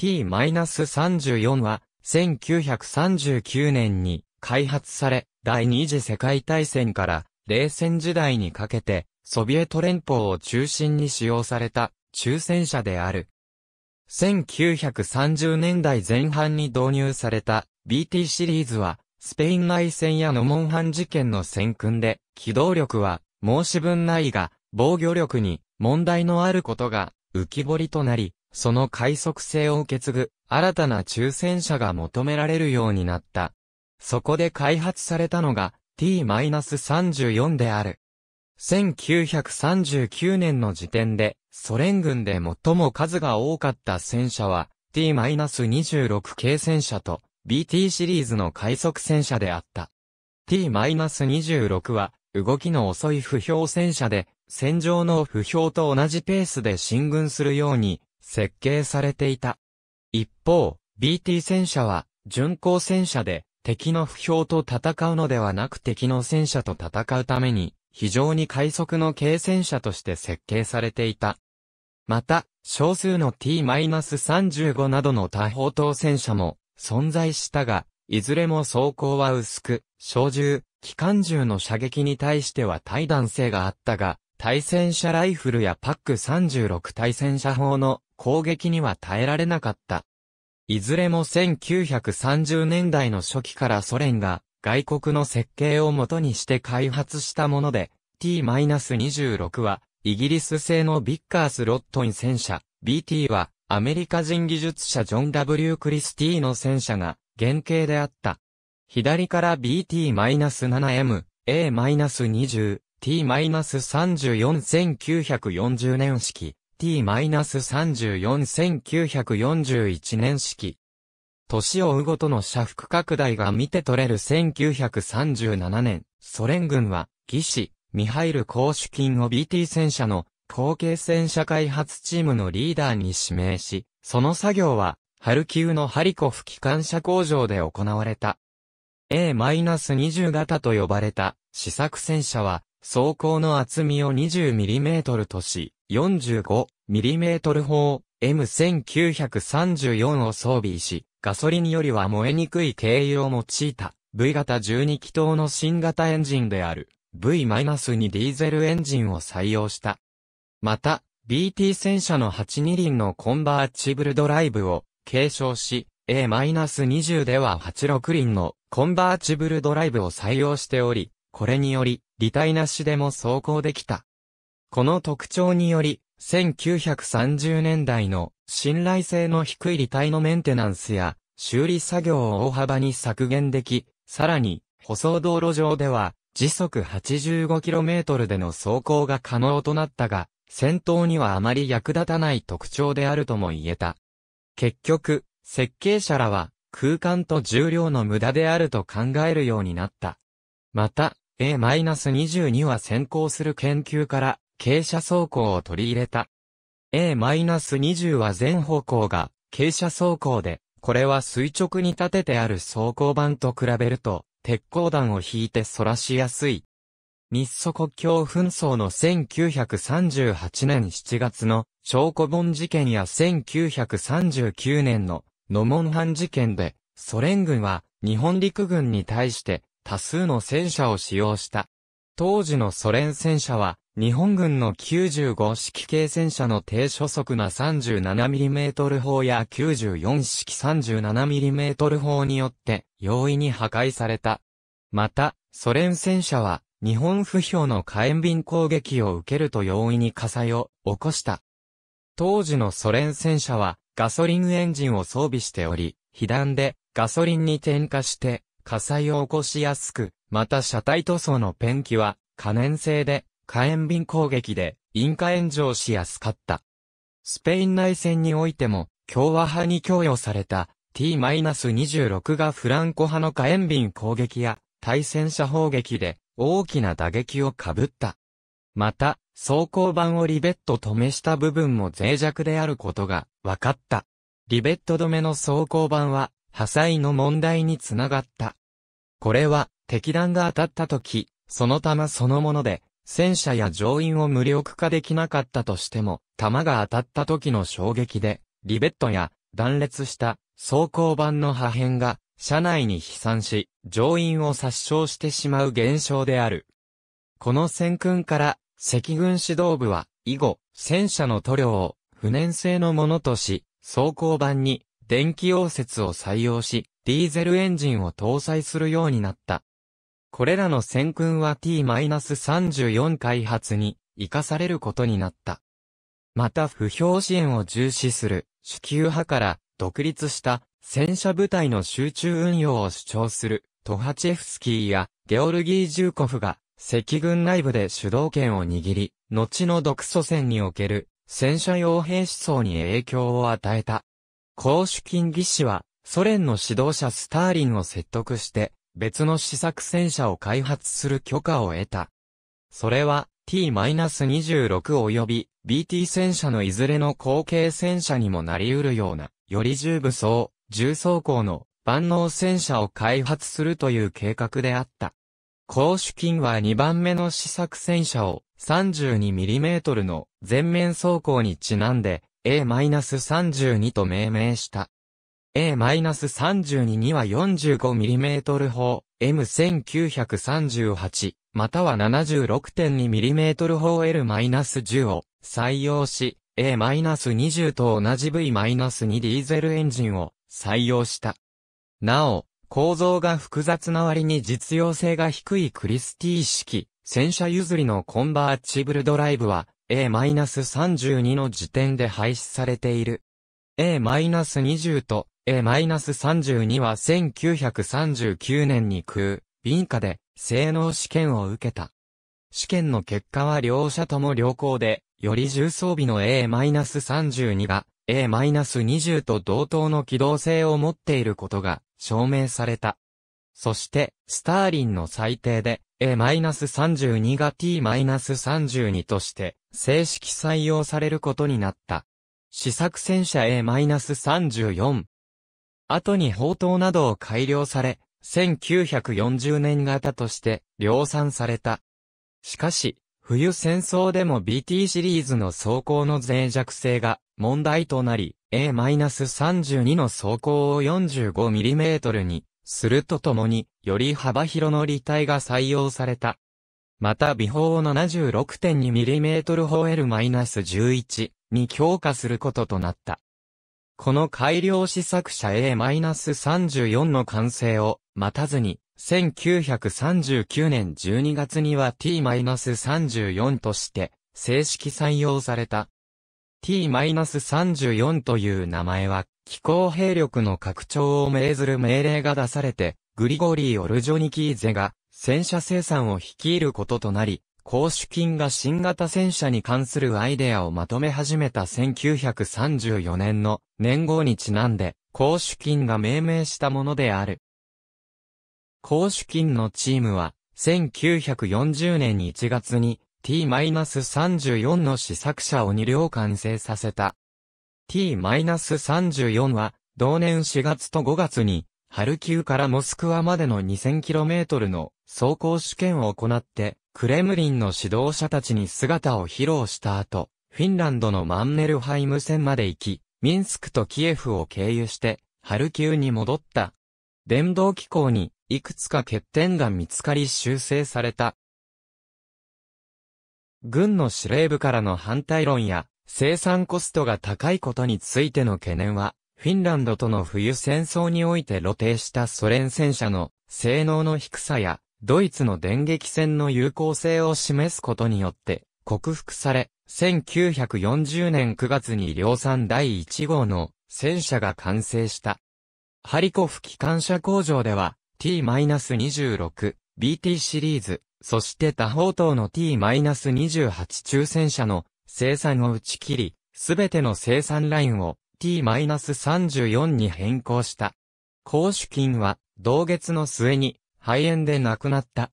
T-34 は、1939年に開発され、第二次世界大戦から冷戦時代にかけて、ソビエト連邦を中心に使用された抽選車である。1930年代前半に導入された BT シリーズは、スペイン内戦やノモンハン事件の戦訓で、機動力は申し分ないが、防御力に問題のあることが浮き彫りとなり、その快速性を受け継ぐ、新たな抽選車が求められるようになった。そこで開発されたのが T-34 である。1939年の時点で、ソ連軍で最も数が多かった戦車は T-26 系戦車と BT シリーズの快速戦車であった。T-26 は動きの遅い不評戦車で、戦場の不評と同じペースで進軍するように設計されていた。一方、BT 戦車は、巡航戦車で、敵の不評と戦うのではなく敵の戦車と戦うために、非常に快速の軽戦車として設計されていた。また、少数の T-35 などの多方等戦車も存在したが、いずれも装甲は薄く、小銃、機関銃の射撃に対しては対弾性があったが、対戦車ライフルやパック36対戦車砲の攻撃には耐えられなかった。いずれも1930年代の初期からソ連が外国の設計をもとにして開発したもので、T-26 はイギリス製のビッカース・ロットン戦車、BT はアメリカ人技術者ジョン・ W・ クリスティの戦車が原型であった。左から BT-7M、A-20、t-34940 年式、t-34941 年式。年を追うごとの社服拡大が見て取れる1937年、ソ連軍は、義士、ミハイル・公主金を BT 戦車の後継戦車開発チームのリーダーに指名し、その作業は、ハルキウのハリコフ機関車工場で行われた。A-20 型と呼ばれた試作戦車は、装甲の厚みを 20mm とし、45mm 砲 M1934 を装備し、ガソリンよりは燃えにくい軽油を用いた V 型12気筒の新型エンジンである V-2 ディーゼルエンジンを採用した。また、BT 戦車の8二輪のコンバーチブルドライブを継承し、A-20 では86輪のコンバーチブルドライブを採用しており、これにより、離体なしでも走行できた。この特徴により、1930年代の信頼性の低い離体のメンテナンスや修理作業を大幅に削減でき、さらに、舗装道路上では時速 85km での走行が可能となったが、戦闘にはあまり役立たない特徴であるとも言えた。結局、設計者らは空間と重量の無駄であると考えるようになった。また、A-22 は先行する研究から傾斜走行を取り入れた。A-20 は全方向が傾斜走行で、これは垂直に立ててある走行板と比べると、鉄鋼弾を引いて反らしやすい。日ソ国境紛争の1938年7月の証拠本事件や1939年のノモンハン事件で、ソ連軍は日本陸軍に対して多数の戦車を使用した。当時のソ連戦車は、日本軍の95式系戦車の低初速な 37mm 砲や94式 37mm 砲によって容易に破壊された。また、ソ連戦車は日本不評の火炎瓶攻撃を受けると容易に火災を起こした。当時のソ連戦車はガソリンエンジンを装備しており、被弾でガソリンに点火して火災を起こしやすく、また車体塗装のペンキは可燃性で火炎瓶攻撃で引火炎上しやすかった。スペイン内戦においても共和派に供与された T-26 がフランコ派の火炎瓶攻撃や対戦車砲撃で大きな打撃を被った。また、装甲板をリベット止めした部分も脆弱であることが分かった。リベット止めの装甲板は破砕の問題につながった。これは、敵弾が当たった時、その弾そのもので、戦車や乗員を無力化できなかったとしても、弾が当たった時の衝撃で、リベットや断裂した装甲板の破片が、車内に飛散し、乗員を殺傷してしまう現象である。この戦訓から、赤軍指導部は、以後、戦車の塗料を、不燃性のものとし、装甲板に電気溶接を採用し、ディーゼルエンジンを搭載するようになった。これらの戦訓は T-34 開発に活かされることになった。また不評支援を重視する主級派から独立した戦車部隊の集中運用を主張するトハチェフスキーやゲオルギー・ジューコフが赤軍内部で主導権を握り、後の独ソ戦における戦車傭兵思想に影響を与えた。公主金技師は、ソ連の指導者スターリンを説得して、別の試作戦車を開発する許可を得た。それは、T-26 及び BT 戦車のいずれの後継戦車にもなり得るような、より重武装、重装甲の万能戦車を開発するという計画であった。公主金は2番目の試作戦車を 32mm の全面装甲にちなんで A-32 と命名した。A-32 には 45mm 砲 M1938 または 76.2mm 砲 L-10 を採用し A-20 と同じ V-2 ディーゼルエンジンを採用した。なお、構造が複雑な割に実用性が低いクリスティー式、戦車譲りのコンバーチブルドライブは A-32 の時点で廃止されている。A-20 と A-32 は1939年に空、便下で性能試験を受けた。試験の結果は両者とも良好で、より重装備の A-32 が A-20 と同等の機動性を持っていることが証明された。そして、スターリンの裁定で、A-32 が T-32 として正式採用されることになった。試作戦車 A-34。後に砲塔などを改良され、1940年型として量産された。しかし、冬戦争でも BT シリーズの走行の脆弱性が問題となり、A-32 の走行を 45mm にするとともに、より幅広の立体が採用された。また、微法を 76.2mm 砲 L-11 に強化することとなった。この改良試作車 A-34 の完成を待たずに、1939年12月には T-34 として正式採用された。T-34 という名前は気候兵力の拡張を命ずる命令が出されて、グリゴリー・オルジョニキーゼが戦車生産を率いることとなり、公主金が新型戦車に関するアイデアをまとめ始めた1934年の年号にちなんで、公主金が命名したものである。公主金のチームは、1940年1月に T-34 の試作車を2両完成させた T-34 は、同年4月と5月に、ハルキウからモスクワまでの 2000km の走行試験を行って、クレムリンの指導者たちに姿を披露した後、フィンランドのマンネルハイム線まで行き、ミンスクとキエフを経由して、ハルキウに戻った。電動機構に、いくつか欠点が見つかり修正された。軍の司令部からの反対論や、生産コストが高いことについての懸念は、フィンランドとの冬戦争において露呈したソ連戦車の性能の低さや、ドイツの電撃戦の有効性を示すことによって、克服され、1940年9月に量産第1号の戦車が完成した。ハリコフ機関車工場では T-26、BT シリーズ、そして他方等の T-28 中戦車の生産を打ち切り、すべての生産ラインを T-34 に変更した。公主金は同月の末に肺炎で亡くなった。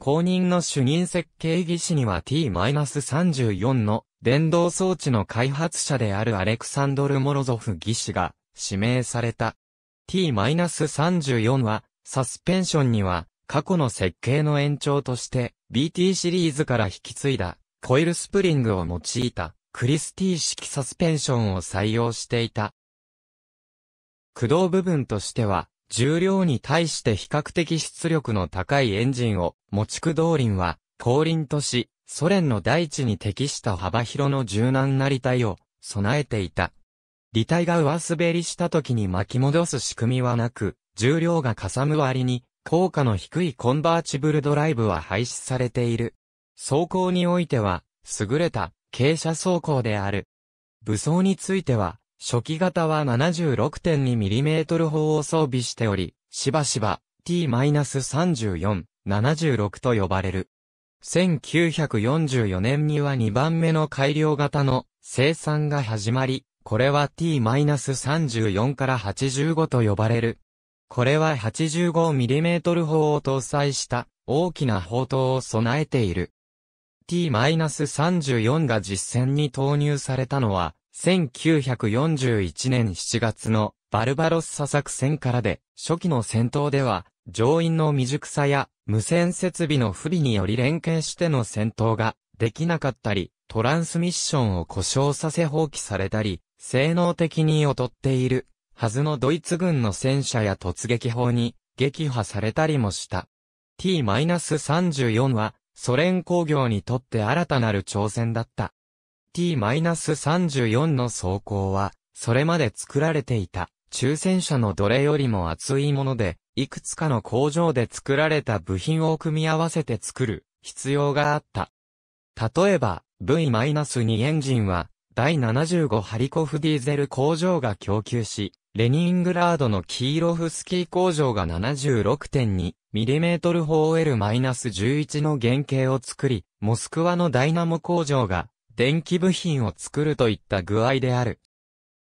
公認の主任設計技師には T-34 の電動装置の開発者であるアレクサンドル・モロゾフ技師が指名された。T-34 はサスペンションには過去の設計の延長として BT シリーズから引き継いだコイルスプリングを用いたクリスティー式サスペンションを採用していた。駆動部分としては、重量に対して比較的出力の高いエンジンを持ち駆動輪は、後輪とし、ソ連の大地に適した幅広の柔軟な履体を備えていた。履体が上滑りした時に巻き戻す仕組みはなく、重量がかさむ割に、効果の低いコンバーチブルドライブは廃止されている。走行においては、優れた、傾斜走行である。武装については、初期型は 76.2mm 砲を装備しており、しばしば T-34、76と呼ばれる。1944年には2番目の改良型の生産が始まり、これは T-34 から85と呼ばれる。これは 85mm 砲を搭載した大きな砲塔を備えている。t 3 4が実戦に投入されたのは、1941年7月のバルバロッサ作戦からで、初期の戦闘では、乗員の未熟さや無線設備の不備により連携しての戦闘ができなかったり、トランスミッションを故障させ放棄されたり、性能的に劣っているはずのドイツ軍の戦車や突撃砲に撃破されたりもした。T-34 はソ連工業にとって新たなる挑戦だった。T-34 の装甲は、それまで作られていた、抽選車の奴隷よりも厚いもので、いくつかの工場で作られた部品を組み合わせて作る必要があった。例えば、V-2 エンジンは、第75ハリコフディーゼル工場が供給し、レニングラードのキーロフスキー工場が 76.2mm 砲 L-11 の原型を作り、モスクワのダイナモ工場が電気部品を作るといった具合である。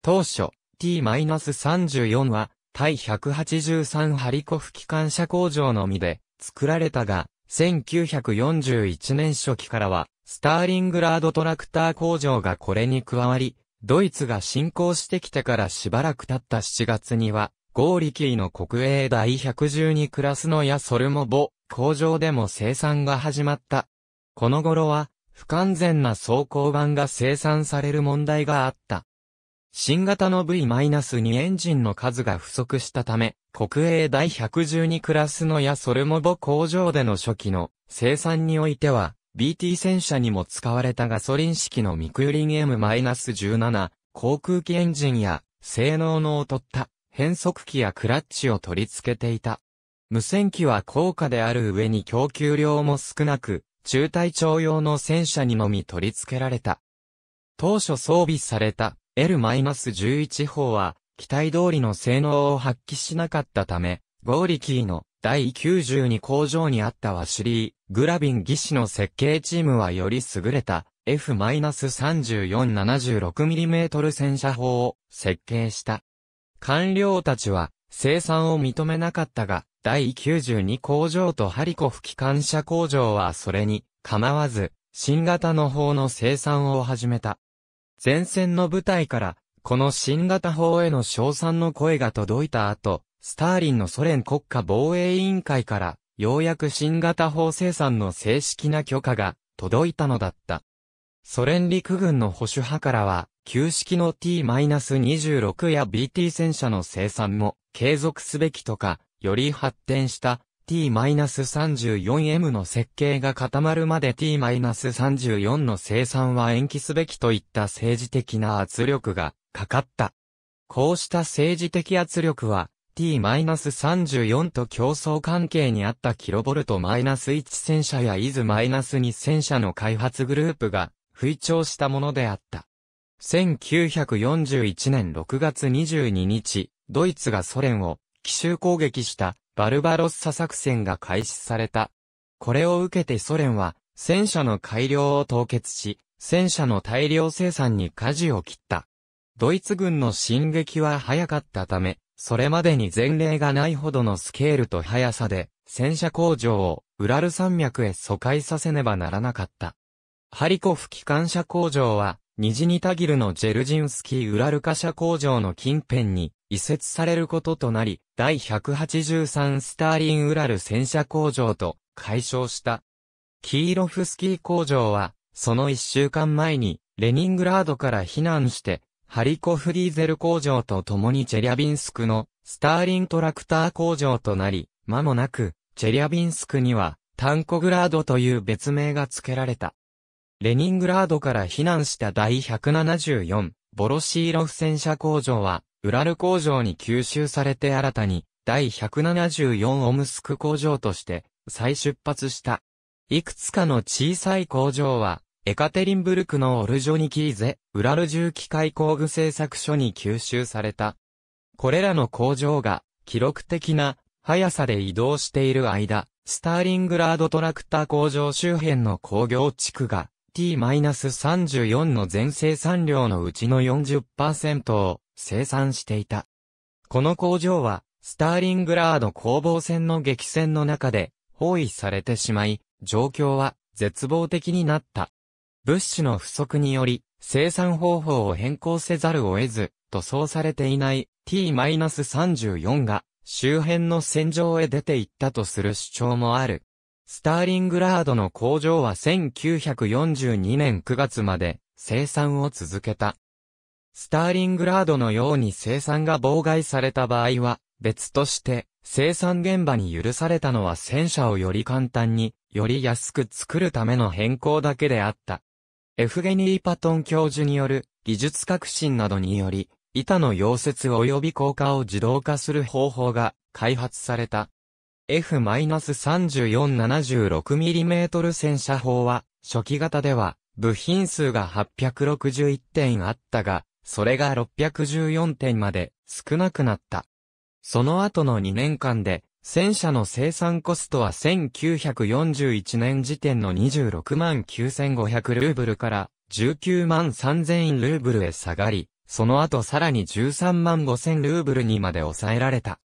当初、T-34 は対183ハリコフ機関車工場のみで作られたが、1941年初期からは、スターリングラードトラクター工場がこれに加わり、ドイツが侵攻してきてからしばらく経った7月には、ゴーリキーの国営第112クラスのやソルモボ工場でも生産が始まった。この頃は、不完全な装甲版が生産される問題があった。新型の V-2 エンジンの数が不足したため、国営第112クラスのやソルモボ工場での初期の生産においては、BT 戦車にも使われたガソリン式のミクリン M-17 航空機エンジンや性能の劣った変速機やクラッチを取り付けていた。無線機は高価である上に供給量も少なく、中隊長用の戦車にのみ取り付けられた。当初装備された L-11 砲は、機体通りの性能を発揮しなかったため、ゴーリキーの第92工場にあったワシリー・グラビン技師の設計チームはより優れた F-3476mm 戦車砲を設計した。官僚たちは生産を認めなかったが、第92工場とハリコフ機関車工場はそれに構わず、新型の砲の生産を始めた。前線の部隊から、この新型砲への称賛の声が届いた後、スターリンのソ連国家防衛委員会から、ようやく新型砲生産の正式な許可が届いたのだった。ソ連陸軍の保守派からは、旧式の T-26 や BT 戦車の生産も継続すべきとか、より発展した T-34M の設計が固まるまで T-34 の生産は延期すべきといった政治的な圧力がかかった。こうした政治的圧力は t 3 4と競争関係にあったキロボルト -1 戦車やイズ -2 戦車の開発グループが、吹聴したものであった。1941年6月22日、ドイツがソ連を奇襲攻撃したバルバロッサ作戦が開始された。これを受けてソ連は戦車の改良を凍結し、戦車の大量生産に舵を切った。ドイツ軍の進撃は早かったため、それまでに前例がないほどのスケールと速さで、戦車工場をウラル山脈へ疎開させねばならなかった。ハリコフ機関車工場は、虹にタギルのジェルジンスキーウラルカ車工場の近辺に移設されることとなり、第183スターリンウラル戦車工場と解消した。キーロフスキー工場は、その一週間前に、レニングラードから避難して、ハリコフディーゼル工場と共にチェリャビンスクのスターリントラクター工場となり、間もなく、チェリャビンスクには、タンコグラードという別名が付けられた。レニングラードから避難した第174、ボロシーロフ戦車工場は、ウラル工場に吸収されて新たに、第174オムスク工場として、再出発した。いくつかの小さい工場は、エカテリンブルクのオルジョニキーゼ、ウラル重機械工具製作所に吸収された。これらの工場が記録的な速さで移動している間、スターリングラードトラクター工場周辺の工業地区が T-34 の全生産量のうちの40%を生産していた。この工場はスターリングラード攻防戦の激戦の中で包囲されてしまい、状況は絶望的になった。物資の不足により、生産方法を変更せざるを得ず、塗装されていない T-34 が周辺の戦場へ出て行ったとする主張もある。スターリングラードの工場は1942年9月まで生産を続けた。スターリングラードのように生産が妨害された場合は、別として、生産現場に許されたのは戦車をより簡単に、より安く作るための変更だけであった。エフゲニー・パトン教授による技術革新などにより、板の溶接及び硬化を自動化する方法が開発された。F-3476mm 戦車砲は、初期型では、部品数が861点あったが、それが614点まで少なくなった。その後の2年間で、戦車の生産コストは1941年時点の26万9500ルーブルから19万3000ルーブルへ下がり、その後さらに13万5000ルーブルにまで抑えられた。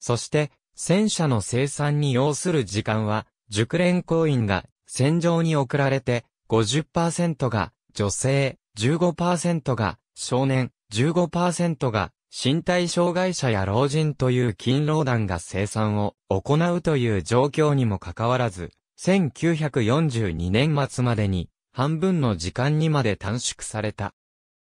そして、戦車の生産に要する時間は、熟練工員が戦場に送られて、50%が女性、15%が少年、15%が身体障害者や老人という勤労団が生産を行うという状況にもかかわらず、1942年末までに半分の時間にまで短縮された。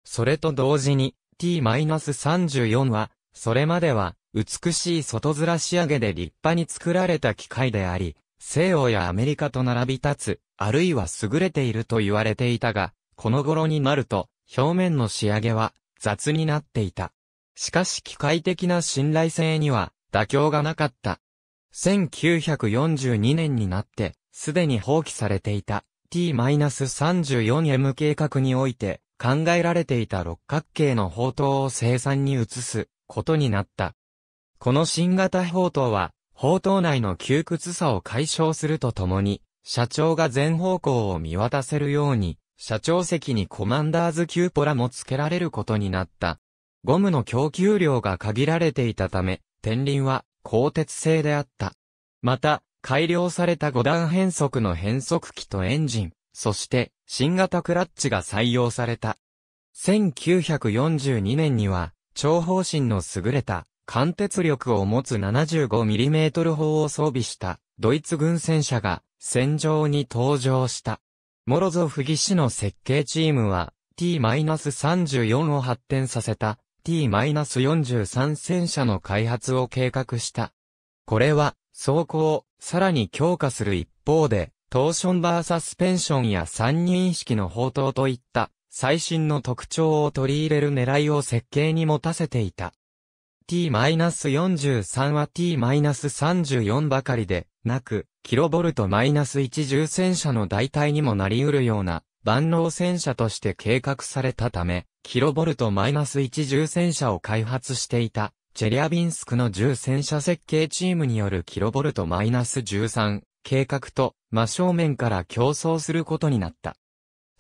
それと同時に T-34 は、それまでは美しい外面仕上げで立派に作られた機械であり、西洋やアメリカと並び立つ、あるいは優れていると言われていたが、この頃になると、表面の仕上げは雑になっていた。しかし機械的な信頼性には妥協がなかった。1942年になって、すでに放棄されていた T-34M 計画において考えられていた六角形の砲塔を生産に移すことになった。この新型砲塔は、砲塔内の窮屈さを解消するとともに、社長が全方向を見渡せるように、社長席にコマンダーズキューポラも付けられることになった。ゴムの供給量が限られていたため、天輪は鋼鉄製であった。また、改良された5段変速の変速機とエンジン、そして新型クラッチが採用された。1942年には、長方針の優れた貫徹力を持つ 75mm 砲を装備したドイツ軍戦車が戦場に登場した。モロゾフ技師の設計チームは T-34 を発展させた t 4 3戦車の開発を計画した。これは、走行をさらに強化する一方で、トーションバーサスペンションや三人式の砲塔といった最新の特徴を取り入れる狙いを設計に持たせていた。T-43 は T-34 ばかりで、なく、キロボルト1重戦車の代替にもなり得るような、万能戦車として計画されたため、キロボルト－ 1重戦車を開発していた、チェリアビンスクの重戦車設計チームによるキロボルト－ 1 3計画と真正面から競争することになった。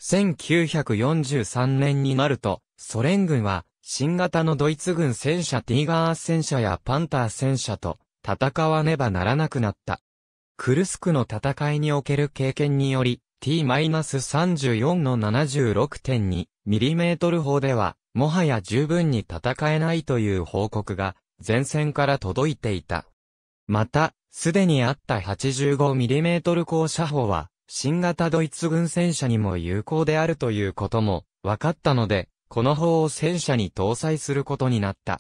1943年になると、ソ連軍は、新型のドイツ軍戦車ティーガー戦車やパンター戦車と戦わねばならなくなった。クルスクの戦いにおける経験により、T-34 の76.2ミリメートル砲では、もはや十分に戦えないという報告が、前線から届いていた。また、すでにあった 85mm 高射砲は、新型ドイツ軍戦車にも有効であるということも分かったので、この砲を戦車に搭載することになった。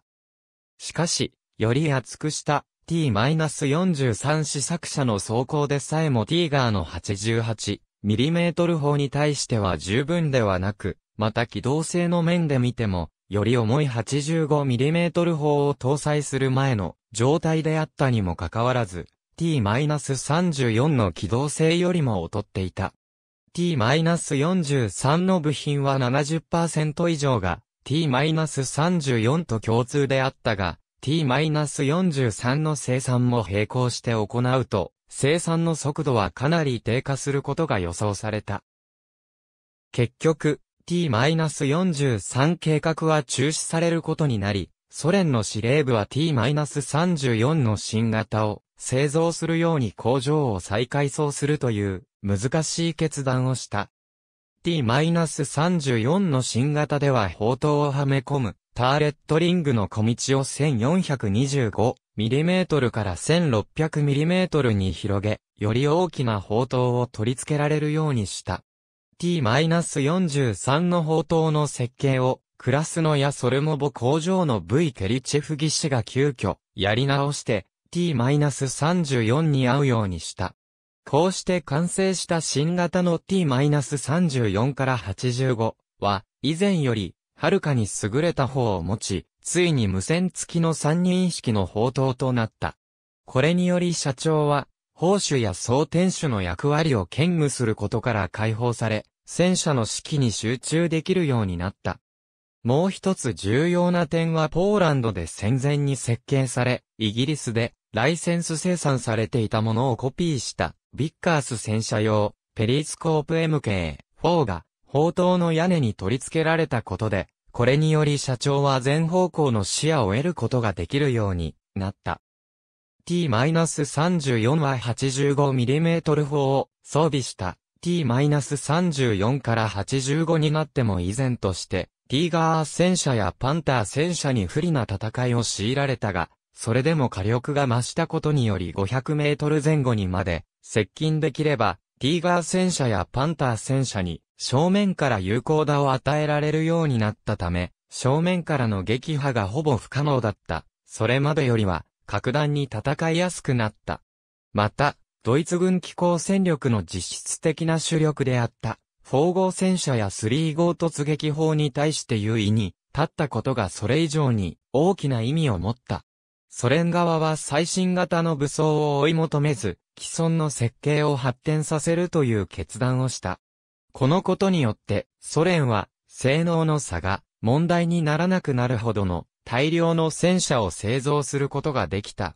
しかし、より厚くした T-43 試作車の走行でさえもティーガーの 88mm 砲に対しては十分ではなく、また機動性の面で見ても、より重い 85mm 砲を搭載する前の状態であったにもかかわらず、T-34 の機動性よりも劣っていた。T-43 の部品は70%以上が T-34 と共通であったが、T-43 の生産も並行して行うと、生産の速度はかなり低下することが予想された。結局、T-43 計画は中止されることになり、ソ連の司令部は T-34 の新型を製造するように工場を再改装するという難しい決断をした。T-34 の新型では砲塔をはめ込むターレットリングの小道を 1425mm から 1600mm に広げ、より大きな砲塔を取り付けられるようにした。T-43 の砲塔の設計を、クラスノやソルモボ工場の V ケリチェフ技師が急遽、やり直して T-34 に合うようにした。こうして完成した新型の T-34 から85は、以前より、はるかに優れた方を持ち、ついに無線付きの三人式の砲塔となった。これにより社長は、砲手や装填手の役割を兼務することから解放され、戦車の指揮に集中できるようになった。もう一つ重要な点はポーランドで戦前に設計され、イギリスでライセンス生産されていたものをコピーしたビッカース戦車用ペリスコープ MK4 が砲塔の屋根に取り付けられたことで、これにより社長は全方向の視野を得ることができるようになった。T-34 は 85mm 砲を装備した T-34 から85になっても依然として、ティーガー戦車やパンター戦車に不利な戦いを強いられたが、それでも火力が増したことにより500メートル前後にまで接近できれば、ティーガー戦車やパンター戦車に正面から有効打を与えられるようになったため、正面からの撃破がほぼ不可能だった。それまでよりは格段に戦いやすくなった。また、ドイツ軍機構戦力の実質的な主力であった、4号戦車や3号突撃砲に対して優位に立ったことがそれ以上に大きな意味を持った。ソ連側は最新型の武装を追い求めず、既存の設計を発展させるという決断をした。このことによって、ソ連は、性能の差が問題にならなくなるほどの大量の戦車を製造することができた。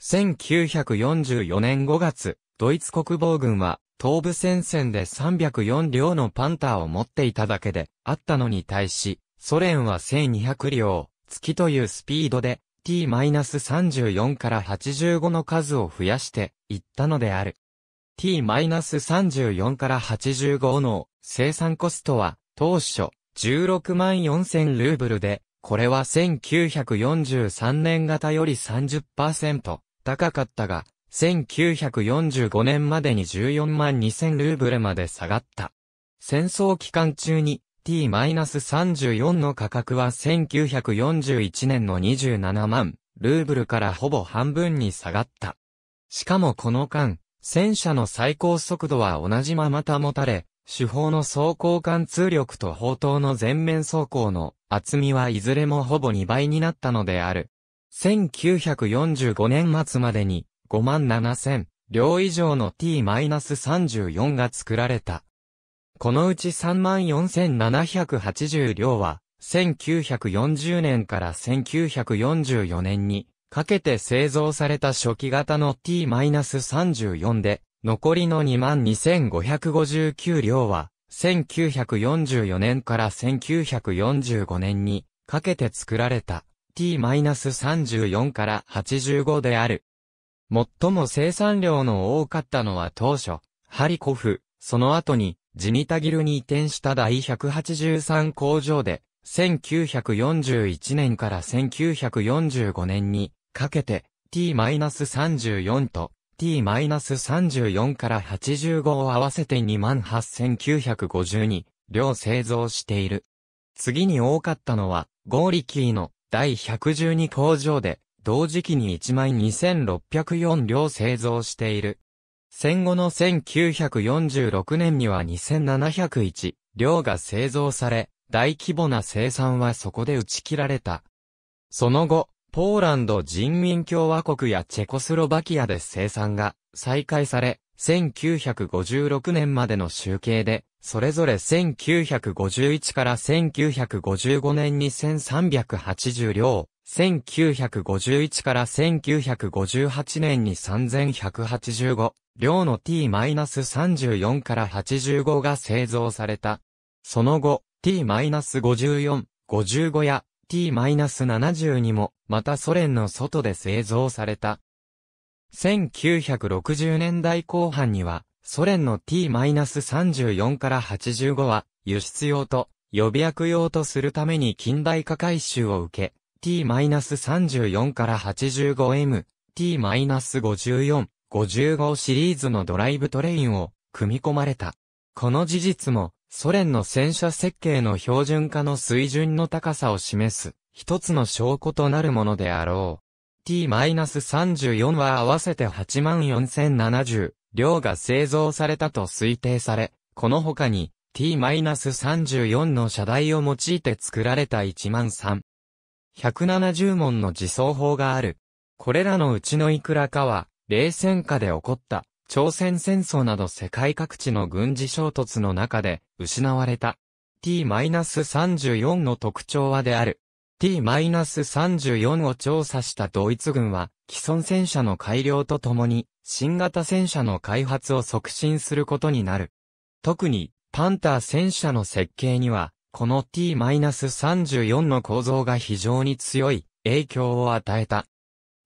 1944年5月、ドイツ国防軍は、東部戦線で304両のパンターを持っていただけであったのに対し、ソ連は1200両、月というスピードで t-34 から85の数を増やしていったのである。t-34 から85の生産コストは当初16万4000ルーブルでこれは1943年型より30%高かったが、1945年までに14万2000ルーブルまで下がった。戦争期間中に T-34 の価格は1941年の27万ルーブルからほぼ半分に下がった。しかもこの間、戦車の最高速度は同じまま保たれ、主砲の走行貫通力と砲塔の全面走行の厚みはいずれもほぼ2倍になったのである。1945年末までに5万7000両以上の T-34 が作られた。このうち34,780両は1940年から1944年にかけて製造された初期型の T-34 で、残りの22,559両は、1944年から1945年にかけて作られた T-34 から85である。最も生産量の多かったのは当初、ハリコフ、その後にジニタギルに移転した第183工場で、1941年から1945年にかけて T-34 と t-34 から85を合わせて28,952両製造している。次に多かったのは、ゴーリキーの第112工場で、同時期に12,604両製造している。戦後の1946年には2701両が製造され、大規模な生産はそこで打ち切られた。その後、ポーランド人民共和国やチェコスロバキアで生産が再開され、1956年までの集計で、それぞれ1951から1955年に1380両、1951から1958年に3185両の T-34 から85が製造された。その後、T-54、55や t 7 2も、またソ連の外で製造された。1960年代後半には、ソ連の T-34 から85は、輸出用と予備役用とするために近代化改修を受け、T-34 から 85M、T-54、55シリーズのドライブトレインを組み込まれた。この事実もソ連の戦車設計の標準化の水準の高さを示す、一つの証拠となるものであろう。T-34 は合わせて84,070両が製造されたと推定され、この他に T-34 の車台を用いて作られた1万3。170門の自走砲がある。これらのうちのいくらかは、冷戦下で起こった、朝鮮戦争など世界各地の軍事衝突の中で、失われた。t-34 の特徴はである。t-34 を調査したドイツ軍は、既存戦車の改良とともに、新型戦車の開発を促進することになる。特に、パンター戦車の設計には、この t-34 の構造が非常に強い影響を与えた。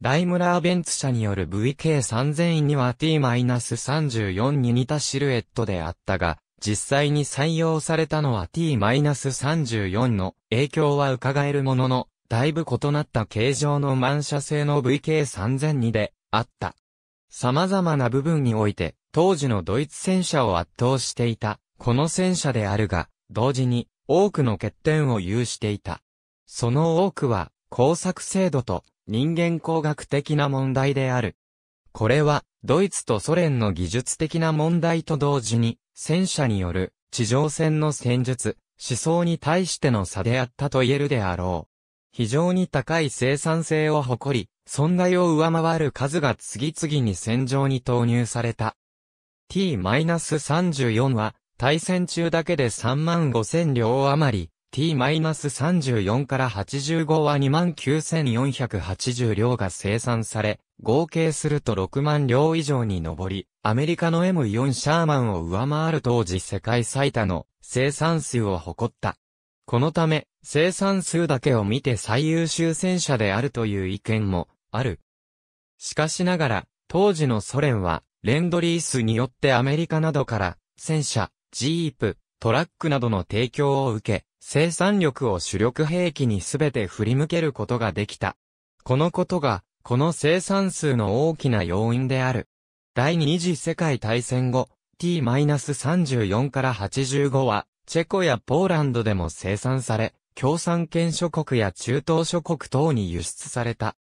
ダイムラーベンツ社による VK3000 には t-34 に似たシルエットであったが、実際に採用されたのは T-34 の影響は伺えるものの、だいぶ異なった形状の満車製の VK3002 であった。様々な部分において、当時のドイツ戦車を圧倒していた、この戦車であるが、同時に多くの欠点を有していた。その多くは、工作制度と人間工学的な問題である。これは、ドイツとソ連の技術的な問題と同時に、戦車による地上戦の戦術、思想に対しての差であったと言えるであろう。非常に高い生産性を誇り、損害を上回る数が次々に戦場に投入された。T-34 は、対戦中だけで3万5000両余り、T-34 から85は2万9480両が生産され、合計すると6万両以上に上り、アメリカの M4 シャーマンを上回る当時世界最多の生産数を誇った。このため、生産数だけを見て最優秀戦車であるという意見もある。しかしながら、当時のソ連は、レンドリースによってアメリカなどから、戦車、ジープ、トラックなどの提供を受け、生産力を主力兵器にすべて振り向けることができた。このことが、この生産数の大きな要因である。第二次世界大戦後、T-34 から85は、チェコやポーランドでも生産され、共産権諸国や中東諸国等に輸出された。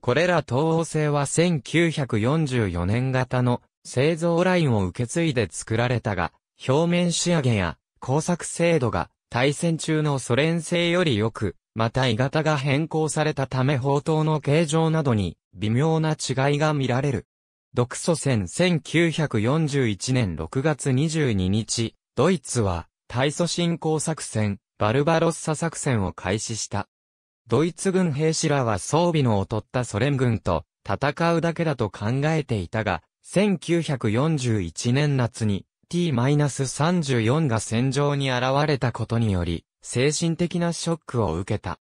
これら東欧製は1944年型の製造ラインを受け継いで作られたが、表面仕上げや工作精度が対戦中のソ連製より良く、また鋳型が変更されたため砲塔の形状などに微妙な違いが見られる。独ソ戦1941年6月22日、ドイツは大蘇侵攻作戦、バルバロッサ作戦を開始した。ドイツ軍兵士らは装備の劣ったソ連軍と戦うだけだと考えていたが、1941年夏に T-34 が戦場に現れたことにより、精神的なショックを受けた。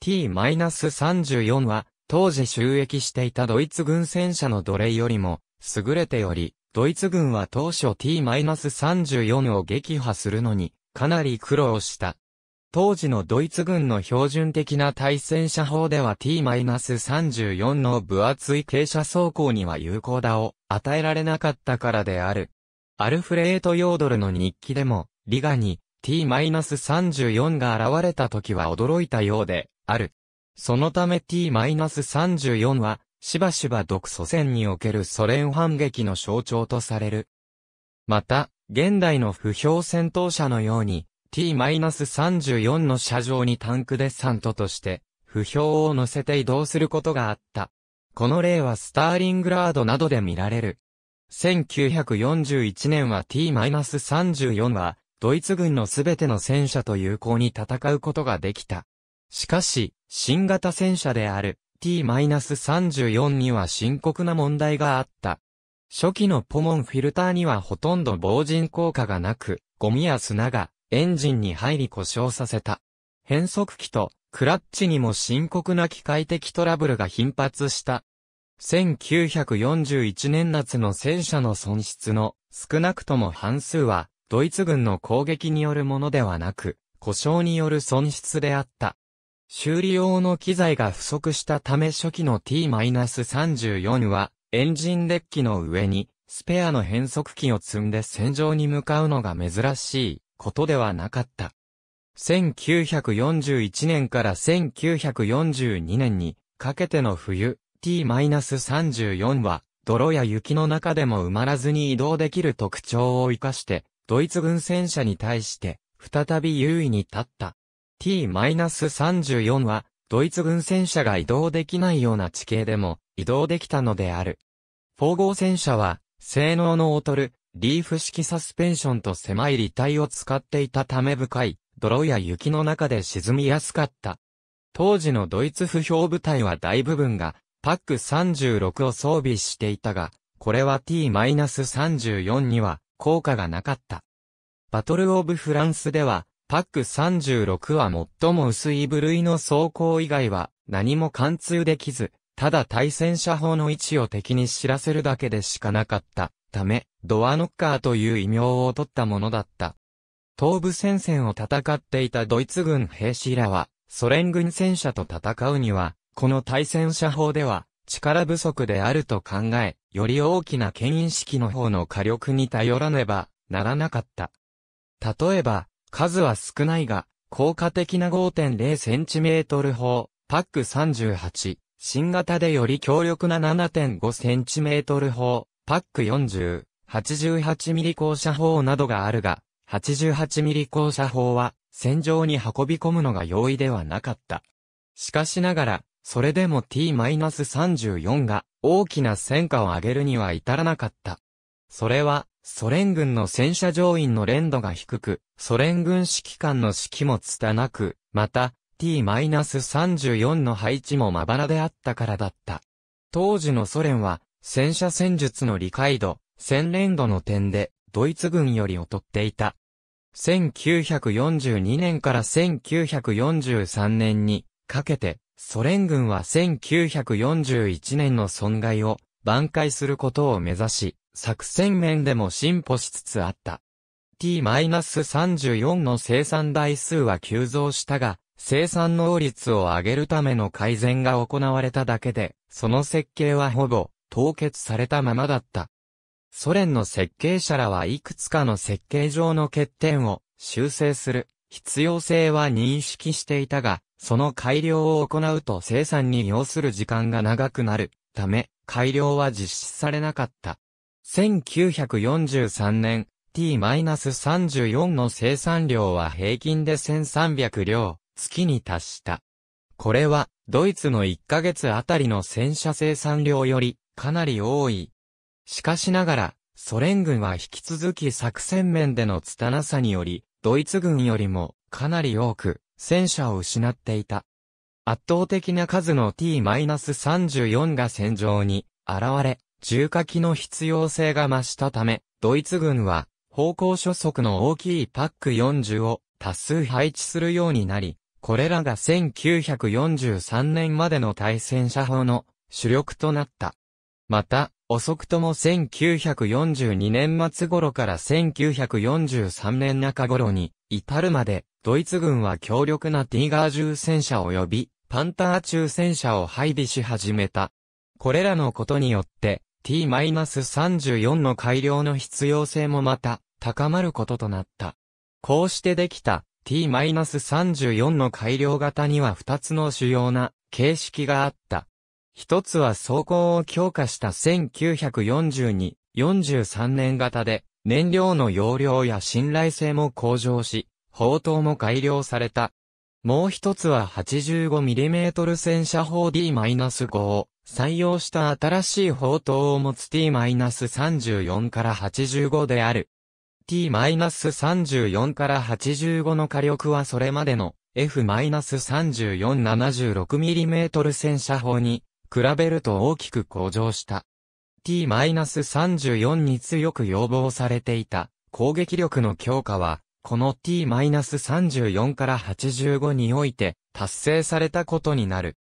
T-34 は、当時収益していたドイツ軍戦車の奴隷よりも、優れており、ドイツ軍は当初 T-34 を撃破するのに、かなり苦労した。当時のドイツ軍の標準的な対戦車砲では T-34 の分厚い傾斜走行には有効打を与えられなかったからである。アルフレート・ヨードルの日記でも、リガに t-34 が現れた時は驚いたようで、ある。そのため t-34 は、しばしば独ソ戦におけるソ連反撃の象徴とされる。また、現代の不評戦闘車のように、t-34 の車上にタンクデッサントとして、不評を乗せて移動することがあった。この例はスターリングラードなどで見られる。1941年は t-34 は、ドイツ軍のすべての戦車と有効に戦うことができた。しかし、新型戦車である T-34 には深刻な問題があった。初期のポモンフィルターにはほとんど防塵効果がなく、ゴミや砂がエンジンに入り故障させた。変速機とクラッチにも深刻な機械的トラブルが頻発した。1941年夏の戦車の損失の少なくとも半数はドイツ軍の攻撃によるものではなく、故障による損失であった。修理用の機材が不足したため初期の T-34 は、エンジンデッキの上に、スペアの変速機を積んで戦場に向かうのが珍しいことではなかった。1941年から1942年にかけての冬、T-34 は泥や雪の中でも埋まらずに移動できる特徴を生かしてドイツ軍戦車に対して、再び優位に立った。T-34 は、ドイツ軍戦車が移動できないような地形でも移動できたのである。4号戦車は、性能の劣る、リーフ式サスペンションと狭い履体を使っていたため深い、泥や雪の中で沈みやすかった。当時のドイツ不評部隊は大部分が、パック36を装備していたが、これは T-34 には効果がなかった。バトルオブフランスでは、パック36は最も薄い部類の装甲以外は何も貫通できず、ただ対戦車砲の位置を敵に知らせるだけでしかなかったため、ドアノッカーという異名を取ったものだった。東部戦線を戦っていたドイツ軍兵士らは、ソ連軍戦車と戦うには、この対戦車砲では力不足であると考え、より大きな牽引式の方の火力に頼らねばならなかった。例えば、数は少ないが、効果的な 5.0cm 砲、パック38、新型でより強力な 7.5cm 砲、パック40、88ミリ降車砲などがあるが、88ミリ降車砲は戦場に運び込むのが容易ではなかった。しかしながら、それでも T-34 が大きな戦果を上げるには至らなかった。それは、ソ連軍の戦車乗員の連度が低く、ソ連軍指揮官の指揮も拙く、また、T-34 の配置もまばらであったからだった。当時のソ連は、戦車戦術の理解度、戦連度の点で、ドイツ軍より劣っていた。1942年から1943年にかけて、ソ連軍は1941年の損害を挽回することを目指し、作戦面でも進歩しつつあった。T-34 の生産台数は急増したが、生産能率を上げるための改善が行われただけで、その設計はほぼ凍結されたままだった。ソ連の設計者らはいくつかの設計上の欠点を修正する必要性は認識していたが、その改良を行うと生産に要する時間が長くなるため、改良は実施されなかった。1943年、T-34 の生産量は平均で1300両、月に達した。これは、ドイツの1ヶ月あたりの戦車生産量より、かなり多い。しかしながら、ソ連軍は引き続き作戦面での拙さにより、ドイツ軍よりも、かなり多く、戦車を失っていた。圧倒的な数の T-34 が戦場に現れ、重火器の必要性が増したため、ドイツ軍は方向初速の大きいパック40を多数配置するようになり、これらが1943年までの対戦車砲の主力となった。また、遅くとも1942年末頃から1943年中頃に至るまで、ドイツ軍は強力なティーガー重戦車及びパンター中戦車を配備し始めた。これらのことによって T-34 の改良の必要性もまた高まることとなった。こうしてできた T-34 の改良型には2つの主要な形式があった。一つは走行を強化した1942、43年型で、燃料の容量や信頼性も向上し、砲塔も改良された。もう一つは 85mm 戦車砲 D-5 を採用した新しい砲塔を持つ T-34 から85である。T-34 から85の火力はそれまでの F-34 76mm 戦車砲に比べると大きく向上した。t-34 に強く要望されていた攻撃力の強化は、この t-34 から85において達成されたことになる。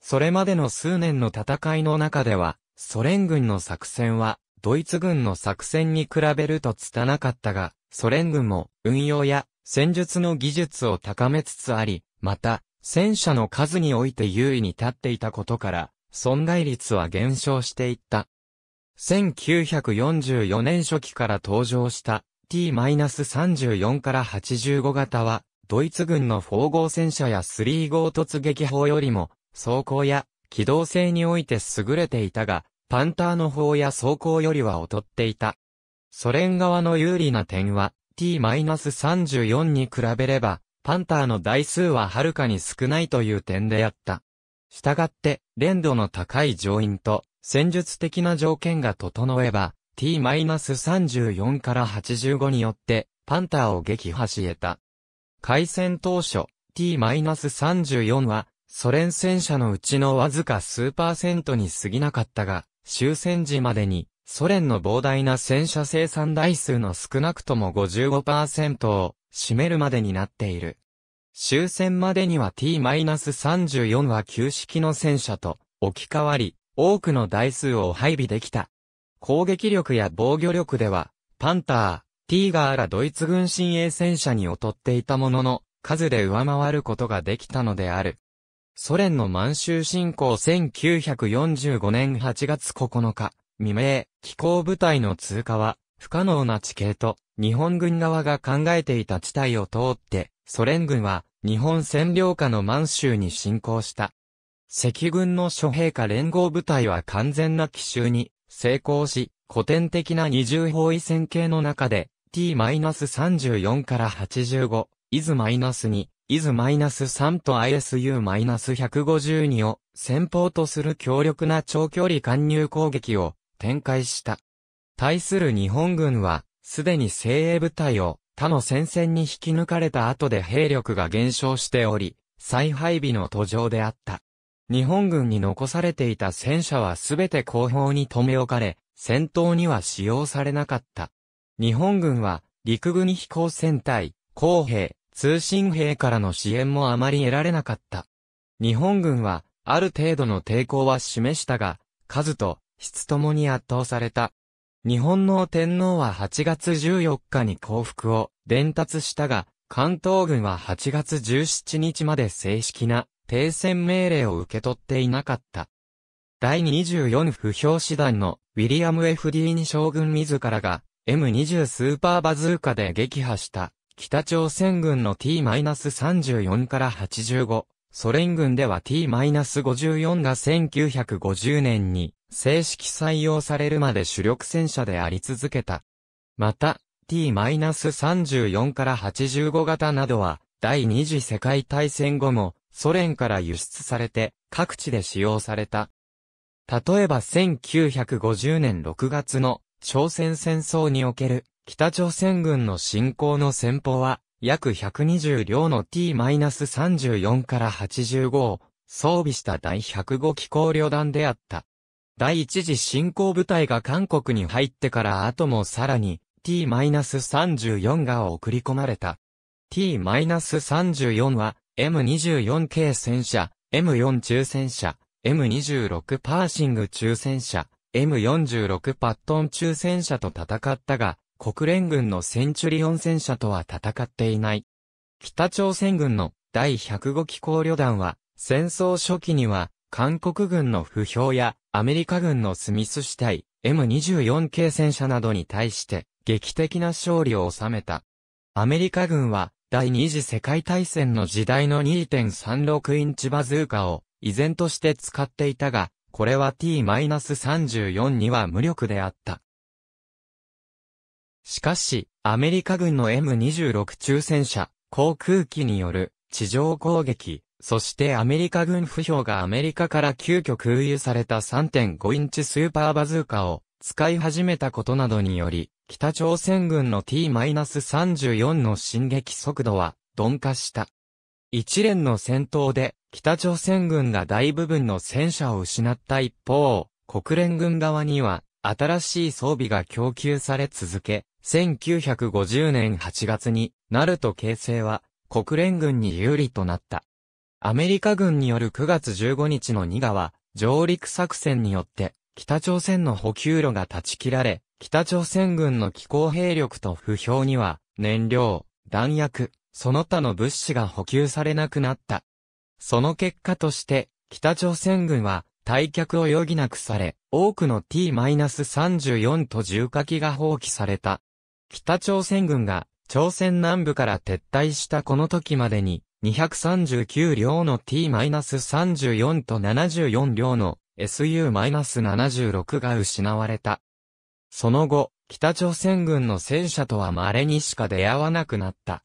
それまでの数年の戦いの中では、ソ連軍の作戦は、ドイツ軍の作戦に比べると拙かったが、ソ連軍も運用や戦術の技術を高めつつあり、また、戦車の数において優位に立っていたことから、損害率は減少していった。1944年初期から登場した T-34 から85型は、ドイツ軍の4号戦車や3号突撃砲よりも、走行や機動性において優れていたが、パンターの砲や走行よりは劣っていた。ソ連側の有利な点は、T-34 に比べれば、パンターの台数ははるかに少ないという点であった。したがって、連度の高い乗員と、戦術的な条件が整えば、t-34 から85によって、パンターを撃破し得た。開戦当初、t-34 は、ソ連戦車のうちのわずか数パーセントに過ぎなかったが、終戦時までに、ソ連の膨大な戦車生産台数の少なくとも55%を、占めるまでになっている。終戦までには T-34 は旧式の戦車と置き換わり、多くの台数を配備できた。攻撃力や防御力では、パンター、ティーガーらドイツ軍新鋭戦車に劣っていたものの、数で上回ることができたのである。ソ連の満州侵攻1945年8月9日、未明、機構部隊の通過は、不可能な地形と日本軍側が考えていた地帯を通って、ソ連軍は日本占領下の満州に侵攻した。赤軍の諸兵科連合部隊は完全な奇襲に成功し、古典的な二重包囲戦形の中で、T-34 から85、i z 2 i z 3と ISU-152 を先方とする強力な長距離貫入攻撃を展開した。対する日本軍は、すでに精鋭部隊を他の戦線に引き抜かれた後で兵力が減少しており、再配備の途上であった。日本軍に残されていた戦車はすべて後方に留め置かれ、戦闘には使用されなかった。日本軍は、陸軍飛行戦隊、工兵、通信兵からの支援もあまり得られなかった。日本軍は、ある程度の抵抗は示したが、数と質ともに圧倒された。日本の天皇は8月14日に降伏を伝達したが、関東軍は8月17日まで正式な停戦命令を受け取っていなかった。第24不評師団のウィリアム・ F・ ディー将軍自らが M20 スーパーバズーカで撃破した北朝鮮軍の T-34 から85、ソ連軍では T-54 が1950年に正式採用されるまで主力戦車であり続けた。また、T-34 から85型などは、第二次世界大戦後も、ソ連から輸出されて、各地で使用された。例えば1950年6月の朝鮮戦争における北朝鮮軍の侵攻の戦法は約120両の T-34 から85を装備した第105機構旅団であった。第一次進行部隊が韓国に入ってから後もさらに T-34 が送り込まれた。T-34 は M24 系戦車、M4 中戦車、M26 パーシング中戦車、M46 パットン中戦車と戦ったが、国連軍のセンチュリオン戦車とは戦っていない。北朝鮮軍の第105機甲旅団は、戦争初期には、韓国軍の不評やアメリカ軍のスミス死体、M24 系戦車などに対して劇的な勝利を収めた。アメリカ軍は第二次世界大戦の時代の2.36インチバズーカを依然として使っていたが、これは T-34 には無力であった。しかし、アメリカ軍の M26 中戦車、航空機による地上攻撃、そしてアメリカ軍不評がアメリカから急遽空輸された3.5インチスーパーバズーカを使い始めたことなどにより、北朝鮮軍の T-34 の進撃速度は鈍化した。一連の戦闘で北朝鮮軍が大部分の戦車を失った一方、国連軍側には新しい装備が供給され続け、1950年8月になると形勢は国連軍に有利となった。アメリカ軍による9月15日の2川上陸作戦によって、北朝鮮の補給路が断ち切られ、北朝鮮軍の気候兵力と不評には、燃料、弾薬、その他の物資が補給されなくなった。その結果として、北朝鮮軍は退却を余儀なくされ、多くの T-34 と重火器が放棄された。北朝鮮軍が朝鮮南部から撤退したこの時までに、239両の T-34 と74両の SU-76 が失われた。その後、北朝鮮軍の戦車とは稀にしか出会わなくなった。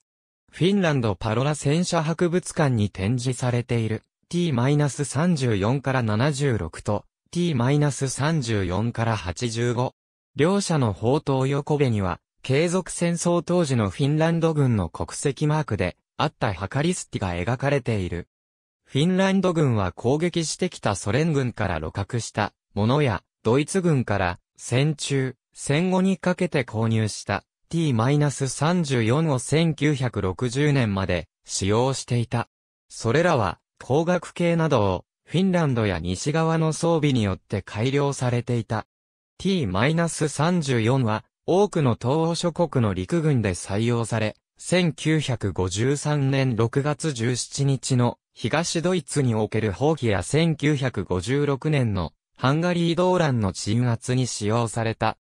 フィンランドパロラ戦車博物館に展示されている T-34 から76と T-34 から85。両者の砲塔横部には、継続戦争当時のフィンランド軍の国籍マークで、あったハカリスティが描かれている。フィンランド軍は攻撃してきたソ連軍から露獲したものや、ドイツ軍から戦中、戦後にかけて購入した T-34 を1960年まで使用していた。それらは光学系などをフィンランドや西側の装備によって改良されていた。T-34 は多くの東欧諸国の陸軍で採用され、1953年6月17日の東ドイツにおける放棄や1956年のハンガリー動乱の鎮圧に使用された。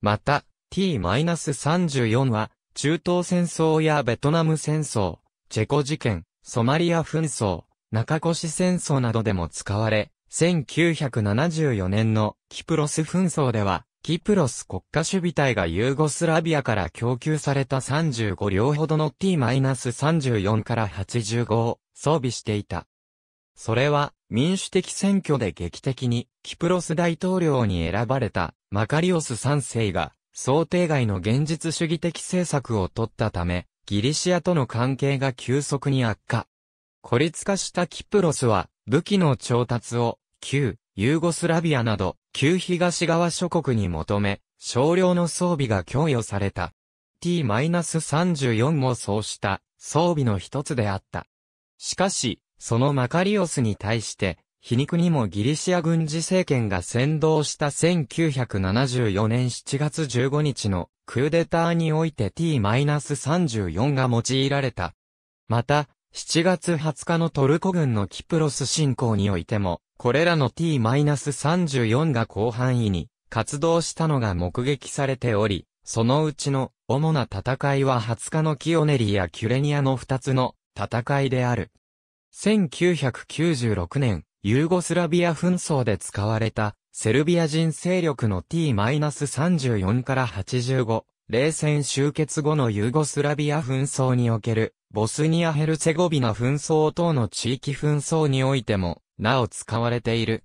また、T-34 は、中東戦争やベトナム戦争、チェコ事件、ソマリア紛争、中越戦争などでも使われ、1974年のキプロス紛争では、キプロス国家守備隊がユーゴスラビアから供給された35両ほどの T-34 から85を装備していた。それは民主的選挙で劇的にキプロス大統領に選ばれたマカリオス3世が想定外の現実主義的政策を取ったため、ギリシアとの関係が急速に悪化。孤立化したキプロスは武器の調達を旧ユーゴスラビアなど、旧東側諸国に求め、少量の装備が供与された。T-34 もそうした装備の一つであった。しかし、そのマカリオスに対して、皮肉にもギリシア軍事政権が先導した1974年7月15日のクーデターにおいて T-34 が用いられた。また、7月20日のトルコ軍のキプロス侵攻においても、これらの T-34 が広範囲に活動したのが目撃されており、そのうちの主な戦いは20日のキオネリやキュレニアの2つの戦いである。1996年、ユーゴスラビア紛争で使われたセルビア人勢力の T-34 から85、冷戦終結後のユーゴスラビア紛争におけるボスニア・ヘルツェゴビナ紛争等の地域紛争においてもなお使われている。